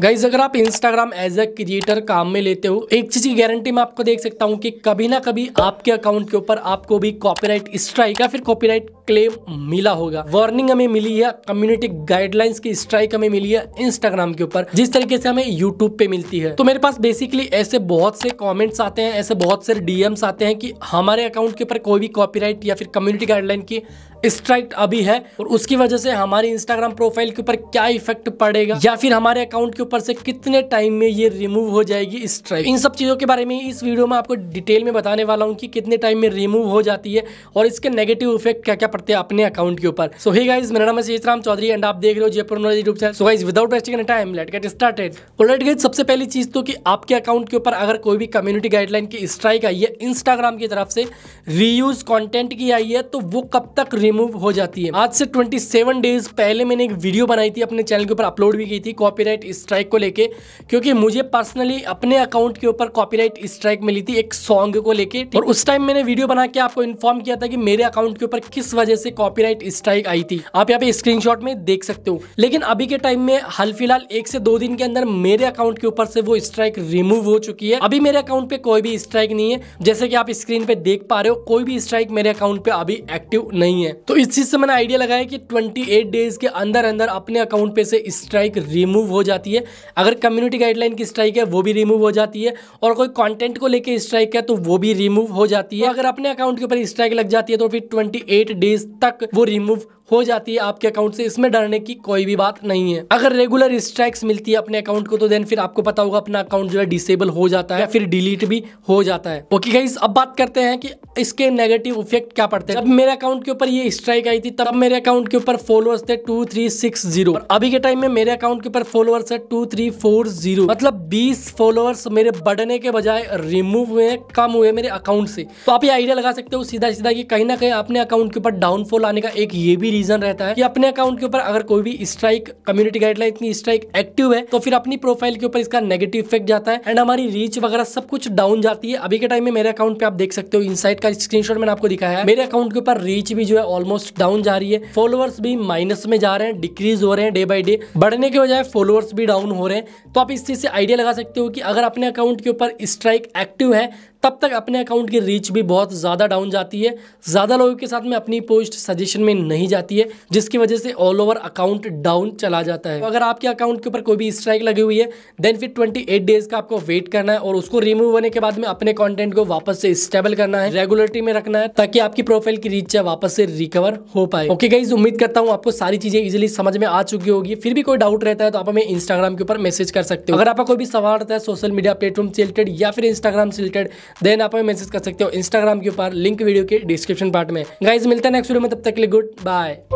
guys अगर आप Instagram as a creator काम में लेते हो एक चीज की गारंटी मैं आपको देख सकता हूँ कि कभी ना कभी आपके अकाउंट के ऊपर आपको भी कॉपीराइट स्ट्राइक या फिर कॉपीराइट क्लेम मिला होगा वार्निंग हमें मिली है कम्युनिटी गाइडलाइंस की स्ट्राइक हमें मिली है इंस्टाग्राम के ऊपर जिस तरीके से हमें यूट्यूब पे मिलती है तो मेरे पास बेसिकली ऐसे बहुत से कॉमेंट्स आते हैं ऐसे बहुत से डीएम्स आते हैं कि हमारे अकाउंट के ऊपर कोई भी कॉपीराइट या फिर कम्युनिटी गाइडलाइन की स्ट्राइक अभी है और उसकी वजह से हमारी इंस्टाग्राम प्रोफाइल के ऊपर क्या इफेक्ट पड़ेगा या फिर हमारे अकाउंट के ऊपर से कितने टाइम में ये रिमूव हो जाएगी स्ट्राइक इन सब चीज़ों के बारे में इस वीडियो में आपको डिटेल में बताने वाला हूँ कि कितने टाइम में रिमूव हो जाती है और इसके नेगेटिव इफेक्ट क्या क्या पड़ते हैं अपने अकाउंट के ऊपर सो ही गाइज मेरा नाम है सीताराम चौधरी एंड आप देख रहे हो Jaipur YouTube channel so guys without wasting time let get started let get सबसे पहली चीज़ तो कि आपके अकाउंट के ऊपर अगर कोई भी कम्युनिटी गाइडलाइन की स्ट्राइक आई है इंस्टाग्राम की तरफ से रीयूज कॉन्टेंट की आई है तो वो कब तक रिमूव रिमूव हो जाती है आज से 27 डेज पहले मैंने एक वीडियो बनाई थी अपने चैनल के ऊपर अपलोड भी की थी कॉपीराइट स्ट्राइक को लेके क्योंकि मुझे पर्सनली अपने अकाउंट के ऊपर कॉपीराइट स्ट्राइक मिली थी एक सॉन्ग को लेके और उस टाइम मैंने वीडियो बना के आपको इन्फॉर्म किया था कि मेरे अकाउंट के ऊपर किस वजह से कॉपी स्ट्राइक आई थी आप यहाँ पे स्क्रीन में देख सकते हो लेकिन अभी के टाइम में हाल फिलहाल एक से दो दिन के अंदर मेरे अकाउंट के ऊपर से वो स्ट्राइक रिमूव हो चुकी है अभी मेरे अकाउंट पे कोई भी स्ट्राइक नहीं है जैसे कि आप स्क्रीन पे देख पा रहे हो कोई भी स्ट्राइक मेरे अकाउंट पे अभी एक्टिव नहीं है तो इस चीज़ से मैंने आइडिया लगाया कि 28 डेज के अंदर अंदर अपने अकाउंट पे से स्ट्राइक रिमूव हो जाती है अगर कम्युनिटी गाइडलाइन की स्ट्राइक है वो भी रिमूव हो जाती है और कोई कंटेंट को लेके स्ट्राइक है तो वो भी रिमूव हो जाती है अगर अपने अकाउंट के ऊपर स्ट्राइक लग जाती है तो फिर ट्वेंटी डेज तक वो रिमूव हो जाती है आपके अकाउंट से इसमें डरने की कोई भी बात नहीं है अगर रेगुलर स्ट्राइक्स मिलती है अपने अकाउंट को तो देन फिर आपको पता होगा अपना अकाउंट जो है डिसेबल हो जाता है या फिर डिलीट भी हो जाता है ओके गाइज अब बात करते हैं कि इसके नेगेटिव इफेक्ट क्या पड़ते हैं जब मेरे अकाउंट के ऊपर ये स्ट्राइक आई थी तब मेरे अकाउंट के ऊपर फॉलोअर्स थे टू थ्री सिक्स जीरो अभी के टाइम में मेरे अकाउंट के ऊपर फॉलोअर्स है टू थ्री फोर जीरो मतलब बीस फॉलोअर्स मेरे बढ़ने के बजाय रिमूव हुए कम हुए मेरे अकाउंट से तो आप ये आइडिया लगा सकते हो सीधा सीधा कि कहीं ना कहीं अपने अकाउंट के ऊपर डाउनफॉल आने का एक ये भी रीजन रीजन रहता है कि अपने अकाउंट के ऊपर अगर कोई भी स्ट्राइक कम्युनिटी गाइडलाइन इतनी स्ट्राइक एक्टिव है तो फिर अपनी प्रोफाइल के ऊपर इसका नेगेटिव इफेक्ट जाता है एंड हमारी रीच वगैरह सब कुछ डाउन जाती है अभी के टाइम में मेरे अकाउंट पे आप देख सकते हो इन का स्क्रीन मैंने आपको दिखाया है मेरे अकाउंट के ऊपर रीच भी जो है ऑलमोस्ट डाउन जा रही है फॉलोअर्स भी माइनस में जा रहे हैं डिक्रीज हो रहे हैं डे बाई डे बढ़ने के बजाय फॉलोअर्स भी डाउन हो रहे हैं तो आप इस चीज से आइडिया लगा सकते हो कि अगर अपने अकाउंट के ऊपर स्ट्राइक एक्टिव है तब तक अपने अकाउंट की रीच भी बहुत ज़्यादा डाउन जाती है ज़्यादा लोगों के साथ में अपनी पोस्ट सजेशन में नहीं जाती है जिसकी वजह से ऑल ओवर अकाउंट डाउन चला जाता है तो अगर आपके अकाउंट के ऊपर कोई भी स्ट्राइक लगी हुई है देन फिर 28 डेज का आपको वेट करना है और उसको रिमूव होने के बाद में अपने कॉन्टेंट को वापस से स्टेबल करना है रेगुलरिटी में रखना है ताकि आपकी प्रोफाइल की रीच है वापस से रिकवर हो पाए ओके गाइज उम्मीद करता हूँ आपको सारी चीज़ें इजिली समझ में आ चुकी होगी फिर भी कोई डाउट रहता है तो आप हमें इंस्टाग्राम के ऊपर मैसेज कर सकते हो अगर आपका कोई भी सवाल रहता है सोशल मीडिया प्लेटफॉर्म से रिलेटेड या फिर इंस्टाग्राम से रिलेटेड देन आप हमें मैसेज कर सकते हो इंस्टाग्राम के ऊपर लिंक वीडियो के डिस्क्रिप्शन पार्ट में गाइज मिलता है नेक्स्ट वीडियो में तब तक के लिए गुड बाय